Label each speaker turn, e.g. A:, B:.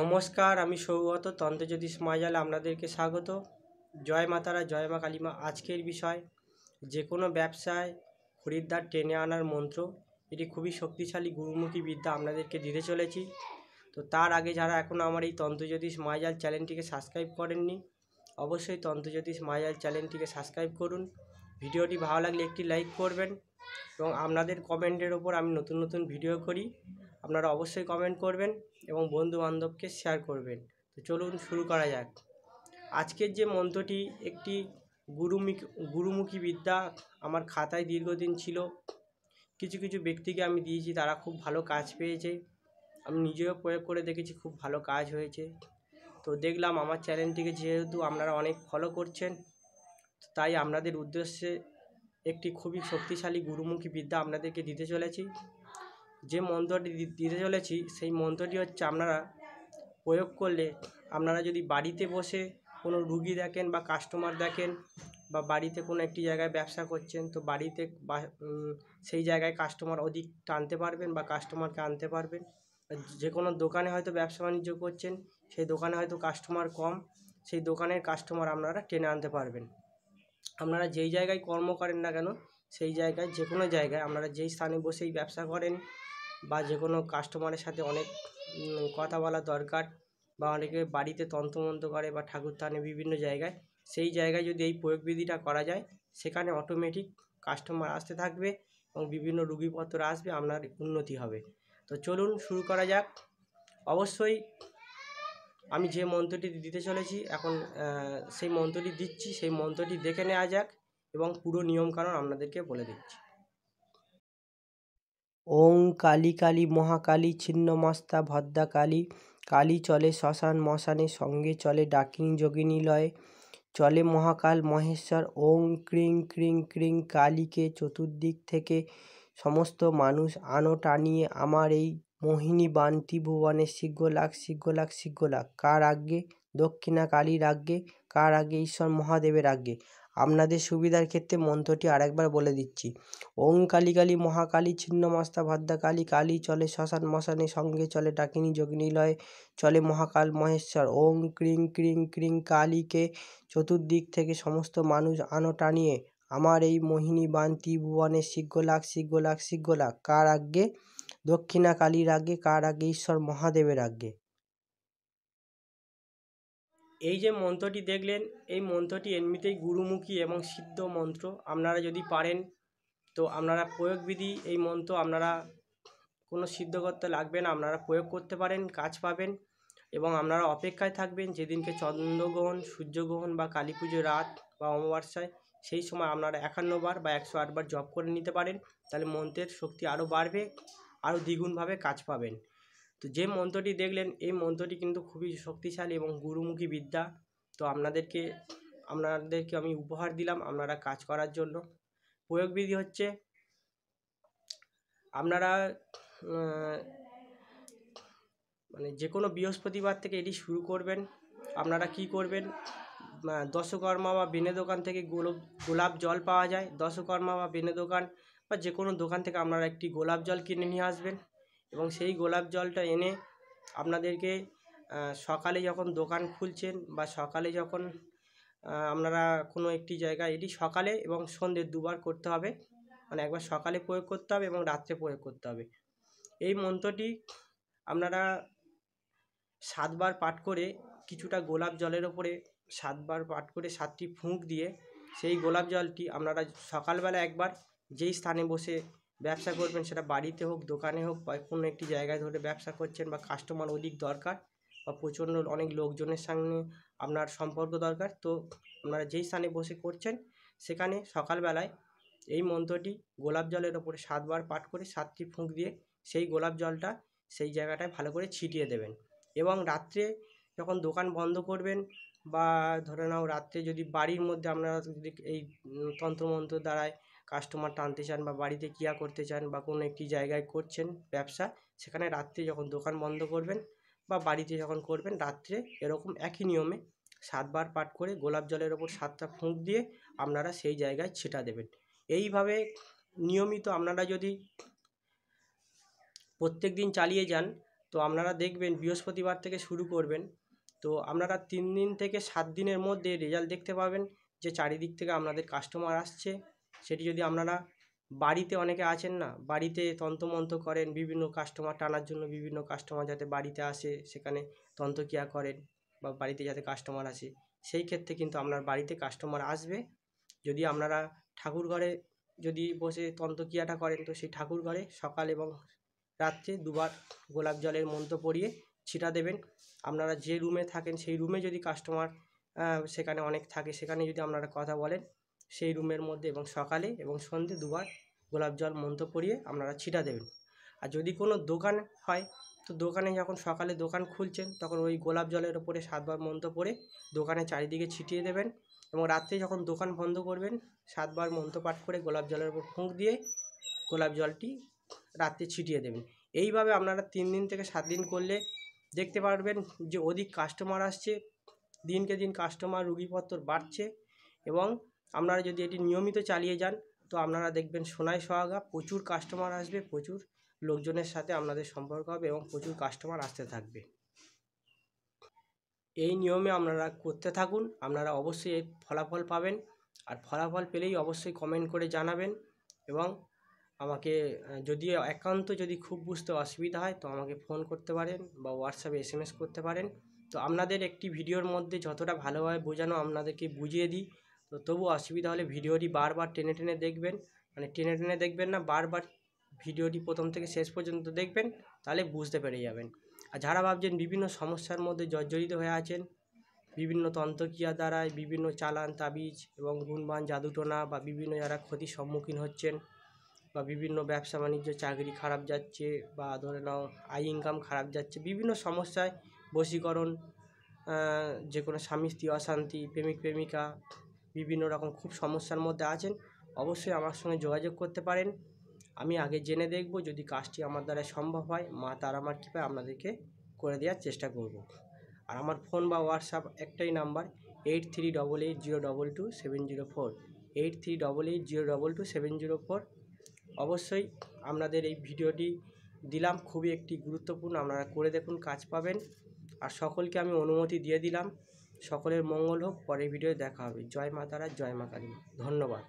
A: নমস্কার আমি সৌগত তন্ত্রজ্যোতি সমাজালে আপনাদেরকে স্বাগত জয় মাতারা জয় মা কালিমা আজকের বিষয় যে কোনো ব্যবসায় খরিদ্দার টেনে আনার মন্ত্র এটি খুবই শক্তিশালী গুরুমুখী বিদ্যা আপনাদেরকে দিতে চলেছি তো তার আগে যারা এখনও আমার এই তন্ত্রজ্যোতিষ সমাজাল চ্যানেলটিকে সাবস্ক্রাইব করেননি অবশ্যই তন্ত্রজ্যোতিষ সমাজাল চ্যানেলটিকে সাবস্ক্রাইব করুন ভিডিওটি ভালো লাগলে একটি লাইক করবেন এবং আপনাদের কমেন্টের ওপর আমি নতুন নতুন ভিডিও করি আপনারা অবশ্যই কমেন্ট করবেন এবং বন্ধুবান্ধবকে শেয়ার করবেন তো চলুন শুরু করা যাক আজকের যে মন্ত্রটি একটি গুরুমুখী গুরুমুখী বিদ্যা আমার খাতায় দীর্ঘদিন ছিল কিছু কিছু ব্যক্তিকে আমি দিয়েছি তারা খুব ভালো কাজ পেয়েছে আমি নিজেও প্রয়োগ করে দেখেছি খুব ভালো কাজ হয়েছে তো দেখলাম আমার চ্যানেলটিকে যেহেতু আপনারা অনেক ফলো করছেন তাই আপনাদের উদ্দেশ্যে একটি খুবই শক্তিশালী গুরুমুখী বিদ্যা আপনাদেরকে দিতে চলেছি যে মন্ত্রটি দিতে চলেছি সেই মন্ত্রটি হচ্ছে আপনারা প্রয়োগ করলে আপনারা যদি বাড়িতে বসে কোনো রুগী দেখেন বা কাস্টমার দেখেন বা বাড়িতে কোনো একটি জায়গায় ব্যবসা করছেন তো বাড়িতে সেই জায়গায় কাস্টমার অধিক টানতে পারবেন বা কাস্টমারকে আনতে পারবেন যে কোনো দোকানে হয়তো ব্যবসা বাণিজ্য করছেন সেই দোকানে হয়তো কাস্টমার কম সেই দোকানের কাস্টমার আপনারা টেনে আনতে পারবেন আপনারা যেই জায়গায় কর্ম করেন না কেন সেই জায়গায় যে কোনো জায়গায় আপনারা যেই স্থানে বসেই ব্যবসা করেন বা যে কোনো কাস্টমারের সাথে অনেক কথা বলা দরকার বা অনেকে বাড়িতে তন্ত্রমন্ত্র করে বা ঠাকুর থানে বিভিন্ন জায়গায় সেই জায়গায় যদি এই প্রয়োগবিধিটা করা যায় সেখানে অটোমেটিক কাস্টমার আসতে থাকবে এবং বিভিন্ন রুগীপত্র আসবে আপনার উন্নতি হবে তো চলুন শুরু করা যাক অবশ্যই আমি যে মন্ত্রটি দিতে চলেছি এখন সেই মন্ত্রটি দিচ্ছি সেই মন্ত্রটি দেখে নেওয়া যাক এবং পুরো নিয়মকানুন আপনাদেরকে বলে দিচ্ছি ওং কালী কালী মহাকালী ছিন্নমস্তা ভদ্রা কালী কালী চলে শ্মশান মশানে সঙ্গে চলে ডাকিং যোগিনী লয়ে চলে মহাকাল মহেশ্বর ওং ক্রিং ক্রিং ক্রিং কালীকে চতুর্দিক থেকে সমস্ত মানুষ আনো টানিয়ে আমার এই মোহিনী বান্তি ভুবনে শীঘ্র লাখ শীঘ্র লাখ কার আজ্ঞে দক্ষিণা কালীর আগে কার আগে ঈশ্বর মহাদেবের আজ্ঞে আপনাদের সুবিধার ক্ষেত্রে মন্ত্রটি আরেকবার বলে দিচ্ছি ওং কালী কালী মহাকালী ছিন্নমাস্তা ভাদ্রা কালী কালী চলে শ্মশান মশানে সঙ্গে চলে ডাকিনী যোগিনীলয় চলে মহাকাল মহেশ্বর ওং ক্রিং ক্রিং ক্রিং কালীকে চতুর্দিক থেকে সমস্ত মানুষ আনো টানিয়ে আমার এই মোহিনী বান ত্রিভুবনে শীঘ্র লাখ শীঘ্র কার আজ্ঞে দক্ষিণা কালীর আগে কার আগে ঈশ্বর মহাদেবের আজ্ঞে এই যে মন্ত্রটি দেখলেন এই মন্ত্রটি এমনিতেই গুরুমুখী এবং সিদ্ধ মন্ত্র আপনারা যদি পারেন তো আপনারা প্রয়োগবিধি এই মন্ত্র আপনারা কোনো সিদ্ধ করতে লাগবে না আপনারা প্রয়োগ করতে পারেন কাজ পাবেন এবং আপনারা অপেক্ষায় থাকবেন যেদিনকে চন্দ্রগ্রহণ সূর্যগ্রহণ বা কালী পুজো রাত বা অমাবস্যায় সেই সময় আপনারা একান্নবার বা একশো আটবার জপ করে নিতে পারেন তাহলে মন্ত্রের শক্তি আরও বাড়বে আরও দ্বিগুণভাবে কাজ পাবেন তো যে মন্ত্রটি দেখলেন এই মন্ত্রটি কিন্তু খুবই শক্তিশালী এবং গুরুমুখী বিদ্যা তো আপনাদেরকে আপনাদেরকে আমি উপহার দিলাম আপনারা কাজ করার জন্য প্রয়োগবিধি হচ্ছে আপনারা মানে যে কোনো বৃহস্পতিবার থেকে এটি শুরু করবেন আপনারা কি করবেন দশকর্মা বা বেনে দোকান থেকে গোলাপ গোলাপ জল পাওয়া যায় দশকর্মা বা বেনে দোকান বা যে কোনো দোকান থেকে আপনারা একটি গোলাপ জল কিনে নিয়ে আসবেন এবং সেই গোলাপ জলটা এনে আপনাদেরকে সকালে যখন দোকান খুলছেন বা সকালে যখন আপনারা কোনো একটি জায়গায় এটি সকালে এবং সন্ধ্যে দুবার করতে হবে মানে একবার সকালে প্রয়োগ করতে হবে এবং রাত্রে প্রয়োগ করতে হবে এই মন্ত্রটি আপনারা সাতবার পাঠ করে কিছুটা গোলাপ জলের ওপরে সাতবার পাঠ করে সাতটি ফুঁক দিয়ে সেই গোলাপ জলটি আপনারা সকালবেলা একবার যেই স্থানে বসে ব্যবসা করবেন সেটা বাড়িতে হোক দোকানে হোক বা কোনো একটি জায়গায় ধরে ব্যবসা করছেন বা কাস্টমার অধিক দরকার বা প্রচণ্ড অনেক লোকজনের সামনে আপনার সম্পর্ক দরকার তো আপনারা যেই স্থানে বসে করছেন সেখানে সকালবেলায় এই মন্ত্রটি গোলাপ জলের ওপরে সাতবার পাঠ করে সাতটি ফুঁক দিয়ে সেই গোলাপ জলটা সেই জায়গাটায় ভালো করে ছিটিয়ে দেবেন এবং রাত্রে যখন দোকান বন্ধ করবেন বা ধরে নাও রাত্রে যদি বাড়ির মধ্যে আপনারা যদি এই তন্ত্রমন্ত্র দ্বারায় কাস্টমার টানতে চান বা বাড়িতে কিয়া করতে চান বা কোনো একটি জায়গায় করছেন ব্যবসা সেখানে রাত্রে যখন দোকান বন্ধ করবেন বা বাড়িতে যখন করবেন রাত্রে এরকম একই নিয়মে সাতবার পাঠ করে গোলাপ জলের ওপর সাতটা ফুঁক দিয়ে আপনারা সেই জায়গায় ছেটা দেবেন এইভাবে নিয়মিত আপনারা যদি প্রত্যেক দিন চালিয়ে যান তো আপনারা দেখবেন বৃহস্পতিবার থেকে শুরু করবেন তো আপনারা তিন দিন থেকে সাত দিনের মধ্যে রেজাল্ট দেখতে পাবেন যে চারিদিক থেকে আপনাদের কাস্টমার আসছে সেটি যদি আপনারা বাড়িতে অনেকে আছেন না বাড়িতে তন্ত্রমন্ত্র করেন বিভিন্ন কাস্টমার টানার জন্য বিভিন্ন কাস্টমার যাতে বাড়িতে আসে সেখানে তন্ত্রক্রিয়া করেন বা বাড়িতে যাতে কাস্টমার আসে সেই ক্ষেত্রে কিন্তু আপনার বাড়িতে কাস্টমার আসবে যদি আপনারা ঠাকুর ঘরে যদি বসে তন্ত্রক্রিয়াটা করেন তো সেই ঠাকুর ঘরে সকাল এবং রাত্রে দুবার গোলাপ জলের মন্ত্র পড়িয়ে ছিটা দেবেন আপনারা যে রুমে থাকেন সেই রুমে যদি কাস্টমার সেখানে অনেক থাকে সেখানে যদি আপনারা কথা বলেন সেই রুমের মধ্যে এবং সকালে এবং সন্ধে দুবার গোলাপ জল মন্ত্র পরিয়ে আপনারা ছিটা দেবেন আর যদি কোনো দোকান হয় তো দোকানে যখন সকালে দোকান খুলছেন তখন ওই গোলাপ জলের ওপরে সাতবার মন্ত্র পরে দোকানে চারিদিকে ছিটিয়ে দেবেন এবং রাত্রে যখন দোকান বন্ধ করবেন সাতবার মন্ত্র পাঠ করে গোলাপ জলের ওপর ফুঁক দিয়ে গোলাপ জলটি রাত্রে ছিটিয়ে দেবেন এইভাবে আপনারা তিন দিন থেকে সাত দিন করলে দেখতে পারবেন যে অধিক কাস্টমার আসছে দিনকে দিন কাস্টমার রুগীপত্র বাড়ছে এবং আপনারা যদি এটি নিয়মিত চালিয়ে যান তো আপনারা দেখবেন সোনাই সোহাগা প্রচুর কাস্টমার আসবে প্রচুর লোকজনের সাথে আপনাদের সম্পর্ক হবে এবং প্রচুর কাস্টমার আসতে থাকবে এই নিয়মে আপনারা করতে থাকুন আপনারা অবশ্যই এর ফলাফল পাবেন আর ফলাফল পেলেই অবশ্যই কমেন্ট করে জানাবেন এবং আমাকে যদি একান্ত যদি খুব বুঝতে অসুবিধা হয় তো আমাকে ফোন করতে পারেন বা হোয়াটসঅ্যাপে এস করতে পারেন তো আপনাদের একটি ভিডিওর মধ্যে যতটা ভালোভাবে বোঝানো আপনাদেরকে বুঝিয়ে দিই তো তবু অসুবিধা হলে ভিডিওটি বারবার টেনে টেনে দেখবেন মানে টেনে টেনে দেখবেন না বারবার ভিডিওটি প্রথম থেকে শেষ পর্যন্ত দেখবেন তাহলে বুঝতে পেরে যাবেন আর যারা ভাবছেন বিভিন্ন সমস্যার মধ্যে জর্জরিত হয়ে আছেন বিভিন্ন তন্ত্রক্রিয়া দ্বারায় বিভিন্ন চালান তাবিজ এবং গুণবান জাদুটোনা বা বিভিন্ন যারা ক্ষতির সম্মুখীন হচ্ছেন বা বিভিন্ন ব্যবসা বাণিজ্য চাকরি খারাপ যাচ্ছে বা ধরে নাও আই ইনকাম খারাপ যাচ্ছে বিভিন্ন সমস্যায় বশীকরণ যে কোনো স্বামী স্ত্রী অশান্তি প্রেমিক প্রেমিকা বিভিন্ন রকম খুব সমস্যার মধ্যে আছেন অবশ্যই আমার সঙ্গে যোগাযোগ করতে পারেন আমি আগে জেনে দেখব যদি কাজটি আমার দ্বারা সম্ভব হয় মা তার আমার কৃপায় আপনাদেরকে করে দেওয়ার চেষ্টা করব। আর আমার ফোন বা হোয়াটসঅ্যাপ একটাই number eight three double eight zero double two seven zero four eight three double eight zero double two seven zero four অবশ্যই আপনাদের এই ভিডিওটি দিলাম খুবই একটি গুরুত্বপূর্ণ আপনারা করে দেখুন কাজ পাবেন আর সকলকে আমি অনুমতি দিয়ে দিলাম সকলের মঙ্গল হোক পরের ভিডিও দেখা হবে জয় মাতারা জয় মা কালী ধন্যবাদ